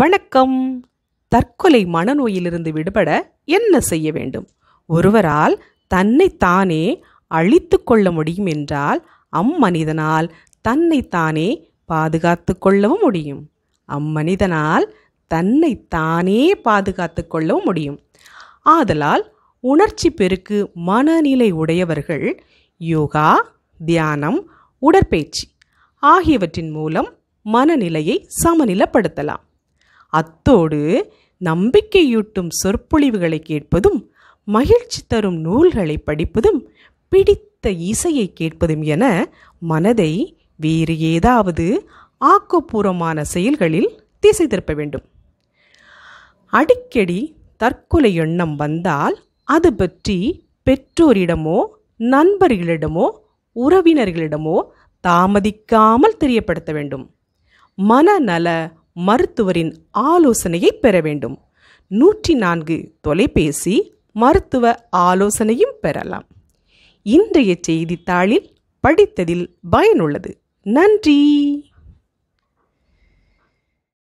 வணக்கம் தற்கொலை மனநோயிலிருந்து விடுபட என்ன செய்ய வேண்டும் ஒருவரால் தன்னை தானே அழித்து கொள்ள முடியும் என்றால் அம்மனிதனால் தன்னை தானே பாதுகாத்து கொள்ளவும் முடியும் அம்மனிதனால் தன்னை தானே பாதுகாத்து கொள்ளவும் முடியும் ஆதலால் உணர்ச்சி பெருக்கு மனநிலை உடையவர்கள் யோகா தியானம் உடற்பயிற்சி ஆகியவற்றின் மூலம் மனநிலையை சமநிலப்படுத்தலாம் அத்தோடு நம்பிக்கையூட்டும் சொற்பொழிவுகளை கேட்பதும் மகிழ்ச்சி தரும் நூல்களை படிப்பதும் பிடித்த இசையை கேட்பதும் என மனதை வேறு ஏதாவது ஆக்கப்பூர்வமான செயல்களில் திசை திருப்ப வேண்டும் அடிக்கடி தற்கொலை எண்ணம் வந்தால் அது பற்றி பெற்றோரிடமோ நண்பர்களிடமோ உறவினர்களிடமோ தாமதிக்காமல் தெரியப்படுத்த வேண்டும் மனநல மருத்துவரின் ஆலோசனையை பெற வேண்டும் நூற்றி நான்கு தொலைபேசி மருத்துவ ஆலோசனையும் பெறலாம் இன்றைய செய்தித்தாளில் படித்ததில் பயனுள்ளது நன்றி